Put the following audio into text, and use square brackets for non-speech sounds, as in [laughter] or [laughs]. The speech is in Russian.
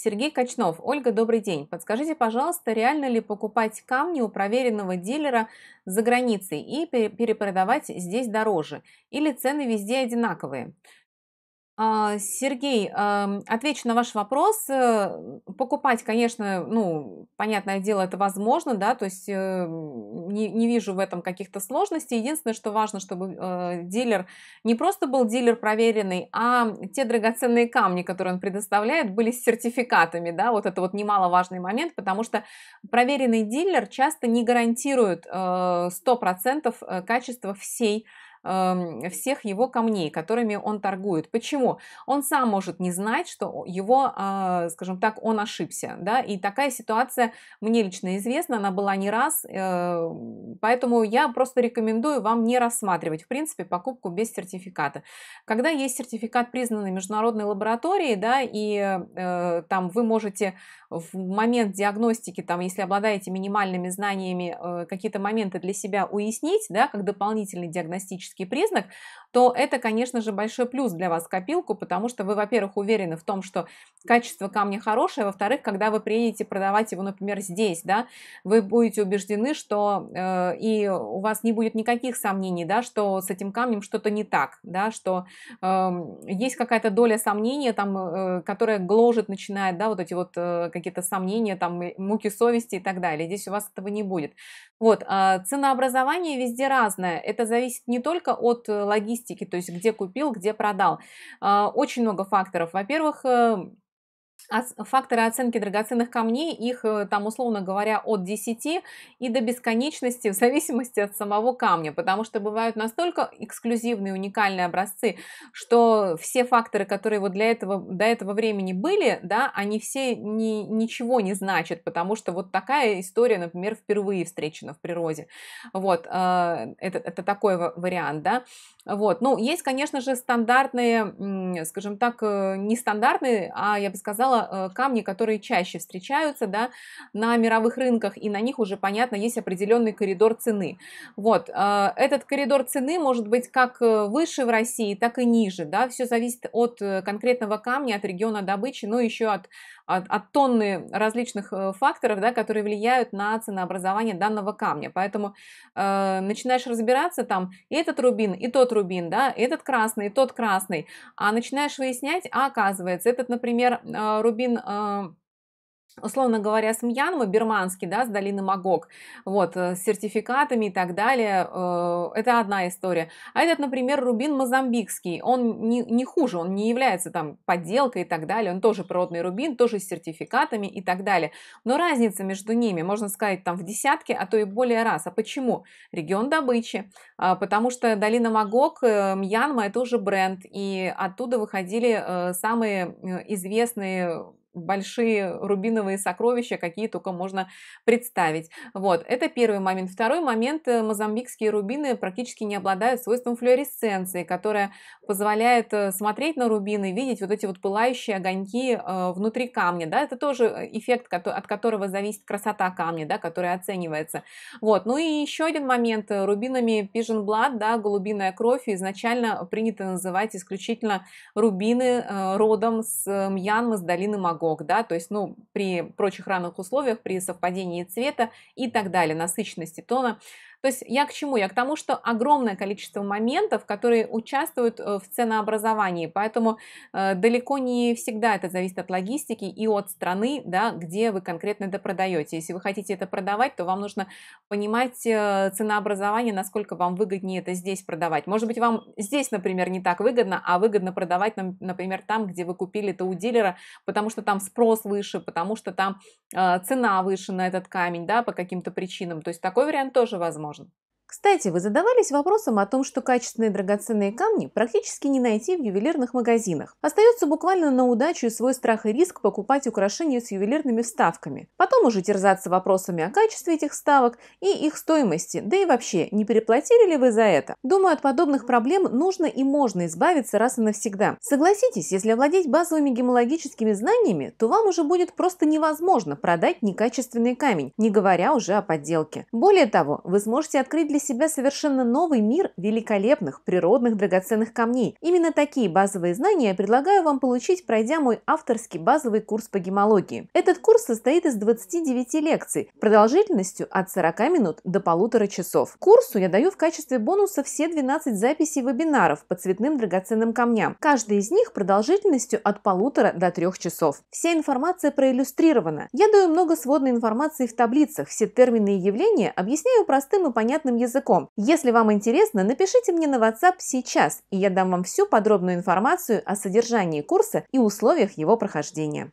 Сергей Качнов. Ольга, добрый день. Подскажите, пожалуйста, реально ли покупать камни у проверенного дилера за границей и перепродавать здесь дороже? Или цены везде одинаковые? А, Сергей, отвечу на ваш вопрос. Э, покупать, конечно, ну, понятное дело, это возможно, да, то есть э, не, не вижу в этом каких-то сложностей. Единственное, что важно, чтобы э, дилер не просто был дилер проверенный, а те драгоценные камни, которые он предоставляет, были с сертификатами, да, вот это вот немаловажный момент, потому что проверенный дилер часто не гарантирует 100% качества всей всех его камней, которыми он торгует. Почему? Он сам может не знать, что его, а, скажем так, он ошибся. Да? И такая ситуация мне лично известна, она была не раз, эм, поэтому я просто рекомендую вам не рассматривать, в принципе, покупку без сертификата. Когда есть сертификат, признанный международной лабораторией, да, и э, там вы можете в момент диагностики, там, если обладаете минимальными знаниями, э, какие-то моменты для себя уяснить, да, как дополнительный диагностический клинический признак, то это, конечно же, большой плюс для вас копилку, потому что вы, во-первых, уверены в том, что качество камня хорошее, во-вторых, когда вы приедете продавать его, например, здесь, да, вы будете убеждены, что э, и у вас не будет никаких сомнений, да, что с этим камнем что-то не так, да, что э, есть какая-то доля сомнения, там, э, которая гложет, начинает, да, вот эти вот э, какие-то сомнения, там, муки совести и так далее. Здесь у вас этого не будет. Вот, э, ценообразование везде разное. Это зависит не только только от э, логистики, то есть где купил, где продал. А, очень много факторов. Во-первых, э, факторы оценки драгоценных камней, их э, там, условно говоря, от 10 и до бесконечности в [laughs] зависимости от самого камня, потому что бывают настолько эксклюзивные, уникальные образцы, что все факторы, которые вот для этого, до этого времени были, да, они все ни, ничего не значат, потому что вот такая история, например, впервые встречена в природе. Вот, э, это, это такой вариант, да. Вот, ну, есть, конечно же, стандартные, скажем так, э, не стандартные, а, я бы сказала, Э, камни, которые чаще встречаются да, на мировых рынках, и на них уже, понятно, есть определенный коридор цены. Вот, э, этот коридор цены может быть как э, выше в России, так и ниже, да, все зависит от конкретного камня, от региона добычи, но еще от, от, от тонны различных факторов, да, которые влияют на ценообразование данного камня. Поэтому э, начинаешь разбираться там и этот рубин, и тот рубин, да, этот красный, и тот красный, а начинаешь выяснять, а оказывается, этот, например, рубин Рубин а, условно говоря, с Мьянмы, бирманский, да, с долины Магог, вот, э, с сертификатами и так далее, э, это одна история. А этот, например, рубин мозамбикский, он не, не хуже, он не является там подделкой и так далее, он тоже природный рубин, тоже с сертификатами и так далее. Но разница между ними, можно сказать, там в десятки, а то и более раз. А почему? Регион добычи, а, потому что долина Магог, э, Мьянма, это уже бренд, и оттуда выходили самые известные большие рубиновые сокровища, какие только можно представить. Вот, это первый момент. Второй момент, э, мозамбикские рубины практически не обладают свойством флюоресценции, которая позволяет э, смотреть на рубины, видеть вот эти вот пылающие огоньки э, внутри камня, да, это тоже эффект, от которого зависит красота камня, да, который оценивается. Вот, ну и еще один момент, рубинами пиженблад, да, голубиная кровь изначально принято называть исключительно рубины родом с Мьянмы, с долины Маго педагог, да, то есть, ну, при прочих равных условиях, при совпадении цвета и так далее, насыщенности тона. То есть я к чему? Я к тому, что огромное количество моментов, которые участвуют э, в ценообразовании, поэтому э, далеко не всегда это зависит от логистики и от страны, да, где вы конкретно это продаете. Если вы хотите это продавать, то вам нужно понимать э, ценообразование, насколько вам выгоднее это здесь продавать. Может быть, вам здесь, например, не так выгодно, а выгодно продавать, например, там, где вы купили это у дилера, потому что там спрос выше, потому потому что там а, цена выше на этот камень, да, по каким-то причинам. То есть такой вариант тоже возможен. Кстати, вы задавались вопросом о том, что качественные драгоценные камни практически не найти в ювелирных магазинах. Остается буквально на удачу и свой страх и риск покупать украшения с ювелирными вставками. Потом уже терзаться вопросами о качестве этих вставок и их стоимости, да и вообще, не переплатили ли вы за это? Думаю, от подобных проблем нужно и можно избавиться раз и навсегда. Согласитесь, если владеть базовыми гемологическими знаниями, то вам уже будет просто невозможно продать некачественный камень, не говоря уже о подделке. Более того, вы сможете открыть для для себя совершенно новый мир великолепных природных драгоценных камней. Именно такие базовые знания я предлагаю вам получить, пройдя мой авторский базовый курс по гемологии. Этот курс состоит из 29 лекций, продолжительностью от 40 минут до полутора часов. Курсу я даю в качестве бонуса все 12 записей вебинаров по цветным драгоценным камням. каждая из них продолжительностью от полутора до трех часов. Вся информация проиллюстрирована. Я даю много сводной информации в таблицах, все термины и явления объясняю простым и понятным языком языком. Если вам интересно, напишите мне на WhatsApp сейчас, и я дам вам всю подробную информацию о содержании курса и условиях его прохождения.